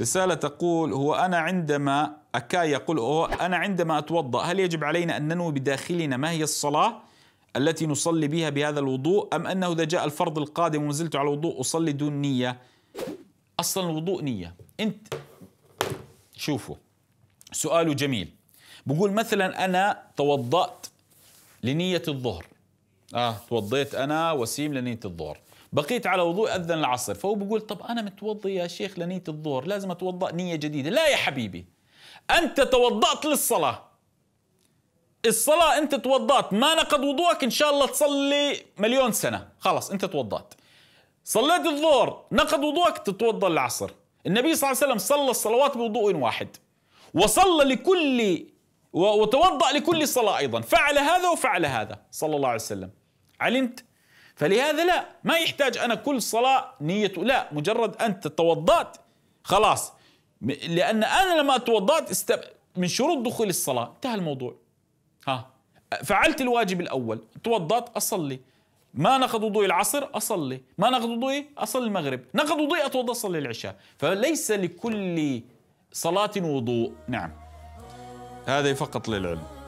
رسالة تقول هو أنا عندما أكا يقول هو أنا عندما أتوضأ هل يجب علينا أن ننوي بداخلنا ما هي الصلاة التي نصلي بها بهذا الوضوء أم أنه إذا جاء الفرض القادم ونزلت على الوضوء أصلي دون نية أصلا الوضوء نية أنت شوفوا سؤاله جميل بقول مثلا أنا توضأت لنية الظهر آه توضيت أنا وسيم لنية الظهر بقيت على وضوء أذن العصر فهو بيقول طب أنا متوضي يا شيخ لنية الظهر لازم أتوضأ نية جديدة لا يا حبيبي أنت توضأت للصلاة الصلاة أنت توضأت ما نقض وضوءك إن شاء الله تصلي مليون سنة خلاص أنت توضأت صليت الظهر نقض وضوءك تتوضأ العصر النبي صلى الله عليه وسلم صلى الصلوات بوضوء واحد وصلى لكل وتوضأ لكل صلاة أيضا فعل هذا وفعل هذا صلى الله عليه وسلم علمت فلهذا لا ما يحتاج أنا كل صلاة نيته لا مجرد أنت توضأت خلاص لأن أنا لما توضأت استب... من شروط دخول الصلاة انتهى الموضوع ها فعلت الواجب الأول توضأت أصلي ما نقض وضوء العصر أصلي ما نقض وضوء أصلي المغرب نقض وضوء أتوضأ أصلي العشاء فليس لكل صلاة وضوء نعم هذه فقط للعلم